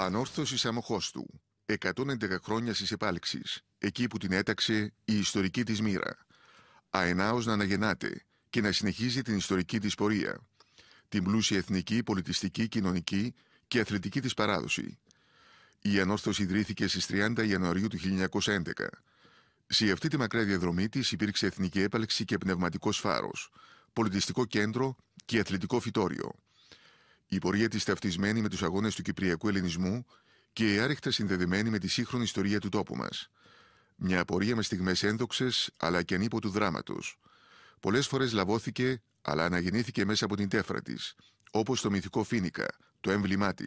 Ανόρθωση Σαμοχώστου, 111 χρόνια της επάλξεις, εκεί που την έταξε η ιστορική της μοίρα. αενάως να αναγεννάται και να συνεχίζει την ιστορική της πορεία. Την πλούσια εθνική, πολιτιστική, κοινωνική και αθλητική της παράδοση. Η Ανόρθωση ιδρύθηκε στις 30 Ιανουαρίου του 1911. Σε αυτή τη μακρά διαδρομή της υπήρξε εθνική έπαλξη και πνευματικός φάρος, πολιτιστικό κέντρο και αθλητικό φυτόριο. Η πορεία της ταυτισμένη με τους αγώνες του Κυπριακού Ελληνισμού και η άρρηκτα συνδεδεμένη με τη σύγχρονη ιστορία του τόπου μας. Μια πορεία με στιγμές ένδοξες αλλά και ανίποτου δράματος. Πολλές φορές λαβώθηκε, αλλά αναγεννήθηκε μέσα από την τέφρα της, όπως το μυθικό Φίνικα, το έμβλημά της.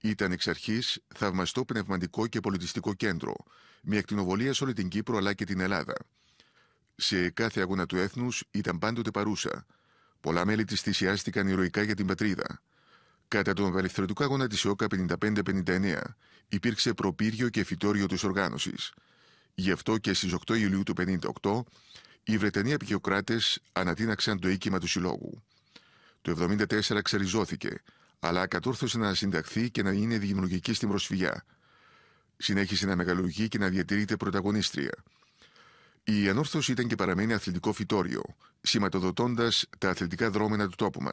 Ήταν εξ αρχής θαυμαστό πνευματικό και πολιτιστικό κέντρο, μια εκτινοβολία σε όλη την Κύπρο αλλά και την Ελλάδα. Σε κάθε αγώνα του έθνους ήταν πάντοτε παρούσα, Πολλά μέλη της θυσιάστηκαν ηρωικά για την πατρίδα. Κατά τον απελευθερωτικό αγώνα της ΟΚΑ 55-59 υπήρξε προπύργιο και φυτόριο της οργάνωσης. Γι' αυτό και στις 8 Ιουλίου του 58 οι Βρετανοί απεικιοκράτες ανατείναξαν το οίκημα του συλλόγου. Το 1974 ξεριζώθηκε, αλλά κατόρθωσε να συνταχθεί και να είναι δημιουργική στην προσφυγιά. Συνέχισε να μεγαλουργεί και να διατηρείται πρωταγωνίστρια. Η ανόρθωση ήταν και παραμένει αθλητικό φυτόριο, σηματοδοτώντας τα αθλητικά δρόμενα του τόπου μας.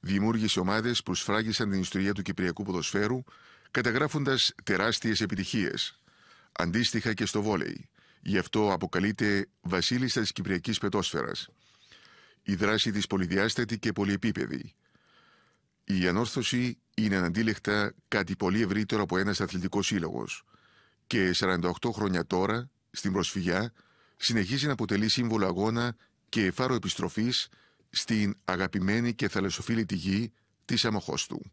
Δημιούργησε ομάδες που σφράγισαν την ιστορία του Κυπριακού ποδοσφαίρου, καταγράφοντας τεράστιες επιτυχίες. Αντίστοιχα και στο βόλεϊ. Γι' αυτό αποκαλείται Βασίλισσα της Κυπριακής Πετόσφαιρας. Η δράση της πολυδιάστατη και πολυεπίπεδη. Η ανόρθωση είναι αναντίλεκτα κάτι πολύ ευρύτερο από ένας αθλητικός σύλλογος. Και 48 χρόνια τώρα, στην προσφυγιά, συνεχίζει να αποτελεί σύμβολο αγώνα και φάρο επιστροφής στην αγαπημένη και θαλασσοφίλη τη γη της Αμοχώστου.